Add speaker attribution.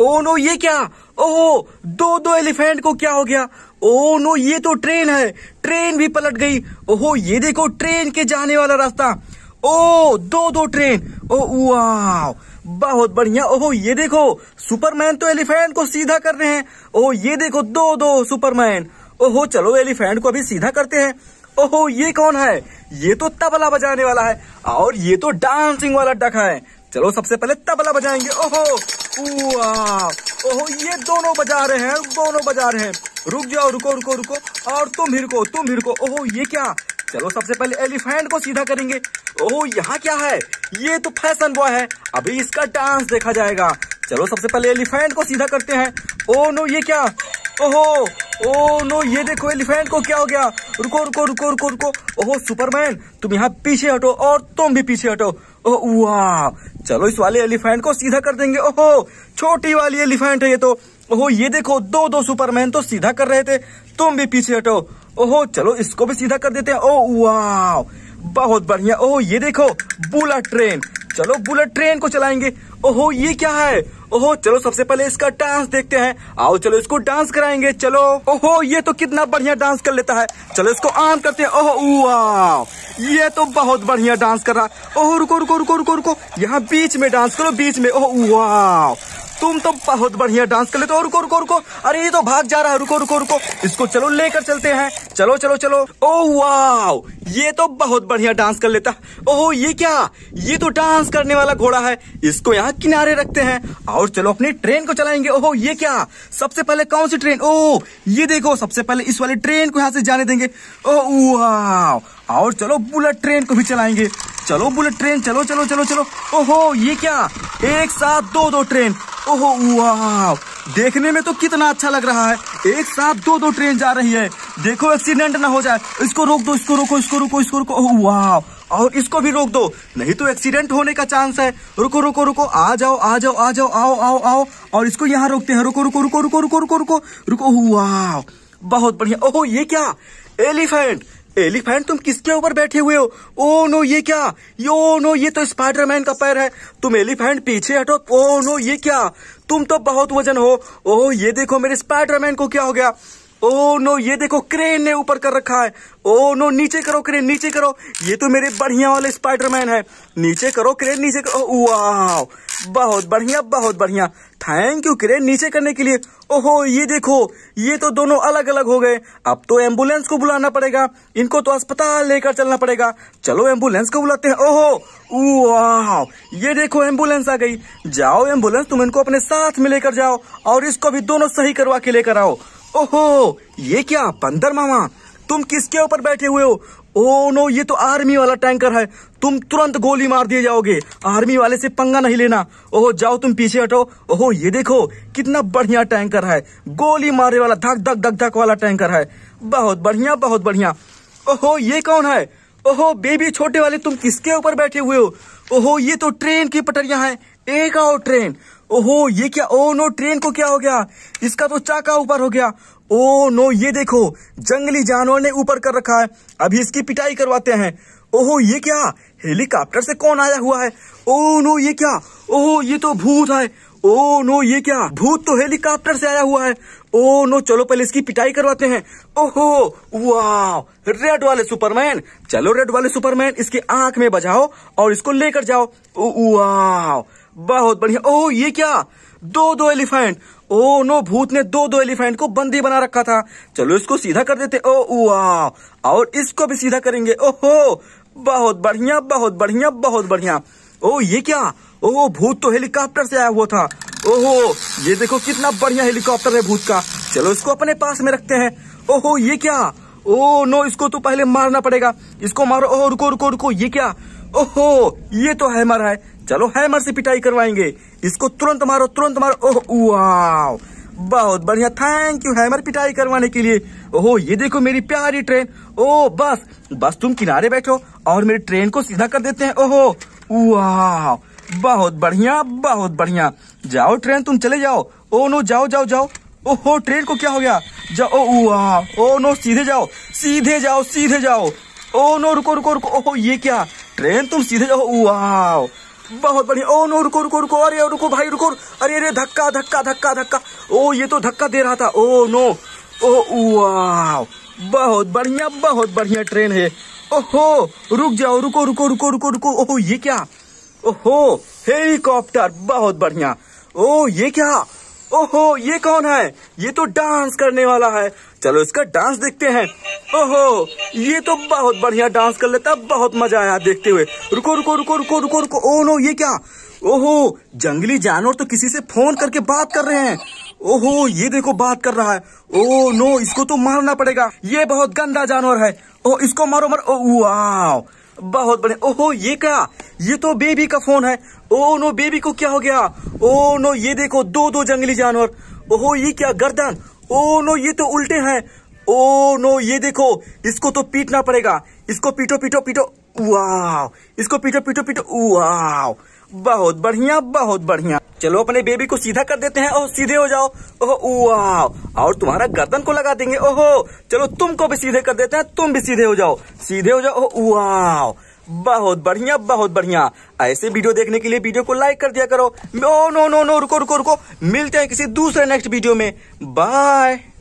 Speaker 1: oh no ये क्या ओहो दो दो एलिफेंट को क्या हो गया ओ नो ये तो ट्रेन है ट्रेन भी पलट गई ओहो ये देखो ट्रेन के जाने वाला रास्ता ओ दो दो ट्रेन ओ वाह बहुत बढ़िया ओहो ये देखो सुपरमैन तो एलिफेंट को सीधा कर रहे हैं ओहो ये देखो दो दो सुपरमैन ओहो चलो एलिफेंट को अभी सीधा करते हैं ओहो ये कौन है ये तो तबला बजाने वाला है और ये तो डांसिंग वाला डक है चलो सबसे पहले तबला बजाएंगे ओहो ओहो ये दोनों बजा रहे हैं दोनों बजा रहे हैं रुक जाओ रुको रुको रुको और तुम भी रुको तुम भी रुको ओहो ये क्या चलो सबसे पहले एलिफेंट को सीधा करेंगे ओह यहाँ क्या है ये तो फैशन बॉय है अभी इसका डांस देखा जाएगा चलो सबसे पहले एलिफेंट को सीधा करते हैं ओ नो ये क्या ओहो ओ नो ये देखो एलिफेंट को क्या हो गया रुको रुको रुको रुको रुको ओहो सुपरमैन तुम यहाँ पीछे हटो और तुम भी पीछे हटो ओ वाह चलो इस वाले एलिफेंट को सीधा कर देंगे ओहो छोटी वाली एलिफेंट है ये तो ओहो ये देखो दो दो सुपरमैन तो सीधा कर रहे थे तुम भी पीछे हटो ओहो चलो इसको भी सीधा कर देते हैं ओ वाह बहुत बढ़िया ओहो ये देखो बुलेट ट्रेन चलो बुलेट ट्रेन को चलाएंगे ओहो ये क्या है ओहो चलो सबसे पहले इसका डांस देखते हैं आओ चलो इसको डांस कराएंगे चलो ओहो ये तो कितना बढ़िया डांस कर लेता है चलो इसको आम करते हैं ओहो वाह ये तो बहुत बढ़िया डांस कर रहा है ओह रुको रुको रुको रुको रुको यहाँ बीच में डांस करो बीच में ओह वाह तुम तो बहुत बढ़िया डांस कर लेते हो रुको रुको रुको अरे ये तो भाग जा रहा है रुको रुको रुको इसको चलो लेकर चलते हैं चलो चलो चलो ओ वाओ ये तो बहुत बढ़िया डांस कर लेता ओहो ये क्या ये तो डांस करने वाला घोड़ा है इसको यहाँ किनारे रखते हैं और चलो अपनी ट्रेन को चलाएंगे ओहो ये क्या सबसे पहले कौन सी ट्रेन ओह ये देखो सबसे पहले इस वाली ट्रेन को यहाँ से जाने देंगे ओह वाओ और चलो बुलेट ट्रेन को भी चलाएंगे चलो बुलेट ट्रेन चलो चलो चलो चलो ओहो ये क्या एक साथ दो दो ट्रेन ओहो वाह देखने में तो कितना अच्छा लग रहा है एक साथ दो दो ट्रेन जा रही है देखो एक्सीडेंट ना हो जाए इसको रोक दो इसको रोको इसको रोको इसको रोको ओह वाह और इसको भी रोक दो नहीं तो एक्सीडेंट होने का चांस है रुको रुको रुको आ जाओ आ जाओ आ जाओ आओ आओ आओ और इसको यहाँ रोकते हैं रुको रुको रुको रुको रुको रुको रुको रुको वाह बहुत बढ़िया ओहो ये क्या एलिफेंट एलिफेंट तुम किसके ऊपर बैठे हुए हो ओ नो ये क्या यो नो ये तो स्पाइडरमैन का पैर है तुम एलिफेंट पीछे हटो ओ नो ये क्या तुम तो बहुत वजन हो ओह ये देखो मेरे स्पाइडरमैन को क्या हो गया ओ नो ये देखो क्रेन ने ऊपर कर रखा है ओ नो नीचे करो क्रेन नीचे करो ये तो मेरे बढ़िया वाले स्पाइडरमैन है नीचे करो क्रेन नीचे करो वाह बहुत बढ़िया बहुत बढ़िया थैंक यू क्रेन नीचे करने के लिए ओहो ये देखो ये तो दोनों अलग अलग हो गए अब तो एम्बुलेंस को बुलाना पड़ेगा इनको तो अस्पताल लेकर चलना पड़ेगा चलो एम्बुलेंस को बुलाते हैं ओहो वाह ये देखो एम्बुलेंस आ गई जाओ एम्बुलेंस तुम इनको अपने साथ में लेकर जाओ और इसको भी दोनों सही करवा के लेकर आओ ओहो ये क्या बंदर मामा तुम किसके ऊपर बैठे हुए हो ओ नो ये तो आर्मी वाला टैंकर है तुम तुरंत गोली मार दिए जाओगे आर्मी वाले से पंगा नहीं लेना ओहो जाओ तुम पीछे हटो ओहो ये देखो कितना बढ़िया टैंकर है गोली मारने वाला धक धक धक धक वाला टैंकर है बहुत बढ़िया बहुत बढ़िया ओहो ये कौन है ओहो बेबी छोटे वाले तुम किसके ऊपर बैठे हुए हो ओहो ये तो ट्रेन की पटरिया है एक आओ ट्रेन ओहो ये क्या ओ नो ट्रेन को क्या हो गया इसका तो चाका ऊपर हो गया ओ नो ये देखो जंगली जानवर ने ऊपर कर रखा है अभी इसकी पिटाई करवाते हैं ओहो ये क्या हेलीकॉप्टर से कौन आया हुआ है ओ नो ये क्या ओहो ये तो भूत है ओ नो ये क्या भूत तो हेलीकॉप्टर से आया हुआ है ओ नो चलो पहले इसकी पिटाई करवाते हैं ओहो वाह रेड वाले सुपरमैन चलो रेड वाले सुपरमैन इसकी आंख में बजाओ और इसको लेकर जाओ वाह बहुत बढ़िया ओह ये क्या दो दो एलिफेंट ओ नो भूत ने दो दो एलिफेंट को बंदी बना रखा था चलो इसको सीधा कर देते ओ वाह और इसको भी सीधा करेंगे ओहो बहुत बढ़िया बहुत बढ़िया बहुत बढ़िया ओ ये क्या ओ भूत तो हेलीकॉप्टर से आया हुआ था ओहो ये देखो कितना बढ़िया हेलीकॉप्टर है भूत का चलो इसको अपने पास में रखते हैं ओहो ये क्या ओ नो इसको तो पहले मारना पड़ेगा इसको मारो ओह रुको रुको रुको ये क्या ओहो ये तो हैमर है चलो हैमर से पिटाई करवाएंगे इसको तुरंत मारो तुरंत मारो ओह वाओ बहुत बढ़िया थैंक यू हैमर पिटाई करवाने के लिए ओहो ये देखो मेरी प्यारी ट्रेन ओ बस बस तुम किनारे बैठो और मेरी ट्रेन को सीधा कर देते हैं ओहो वाह बहुत बढ़िया बहुत बढ़िया जाओ ट्रेन तुम चले जाओ ओ नो जाओ जाओ जाओ ओहो ट्रेन को क्या हो गया जाओ वाह ओ नो सीधे जाओ सीधे जाओ सीधे जाओ ओ नो रुको रुको रुको ओहो ये क्या ट्रेन तुम सीधे जाओ वाह बहुत बढ़िया ओ नो रुको रुको रुको अरे रुको भाई रुको अरे अरे धक्का धक्का धक्का धक्का ओ ये तो धक्का दे रहा था ओ नो ओ वाह बहुत बढ़िया बहुत बढ़िया ट्रेन है ओहो रुक जाओ रुको रुको रुको रुको रुको ओहो ये क्या ओहो हेलीकॉप्टर बहुत बढ़िया ओ ये क्या ओहो ये कौन है ये तो डांस करने वाला है चलो इसका डांस देखते हैं ओहो ये तो बहुत बढ़िया डांस कर लेता बहुत मजा आया देखते हुए रुको रुको रुको रुको रुको रुको ओ नो ये क्या ओहो जंगली जानवर तो किसी से फोन करके बात कर रहे हैं ओहो ये देखो बात कर रहा है ओ नो इसको तो मारना पड़ेगा ये बहुत गंदा जानवर है ओ इसको मारो मारो वाओ बहुत बड़े ओहो ये क्या ये तो बेबी का फोन है ओ नो बेबी को क्या हो गया ओ नो ये देखो दो दो जंगली जानवर ओहो ये क्या गर्दन ओ नो ये तो उल्टे हैं ओ oh, नो ये देखो इसको तो पीटना पड़ेगा इसको पीटो पीटो पीटो वाह इसको पीटो पीटो पीटो वाह बहुत बढ़िया बहुत बढ़िया चलो अपने बेबी को सीधा कर देते हैं ओह सीधे हो जाओ ओह वाह और तुम्हारा गर्दन को लगा देंगे ओहो चलो तुमको भी सीधे कर देते हैं तुम भी सीधे हो जाओ सीधे हो जाओ ओह वाह बहुत बढ़िया बहुत बढ़िया ऐसे वीडियो देखने के लिए वीडियो को लाइक कर दिया करो नो नो नो नो रुको रुको रुको मिलते हैं किसी दूसरे नेक्स्ट वीडियो में बाय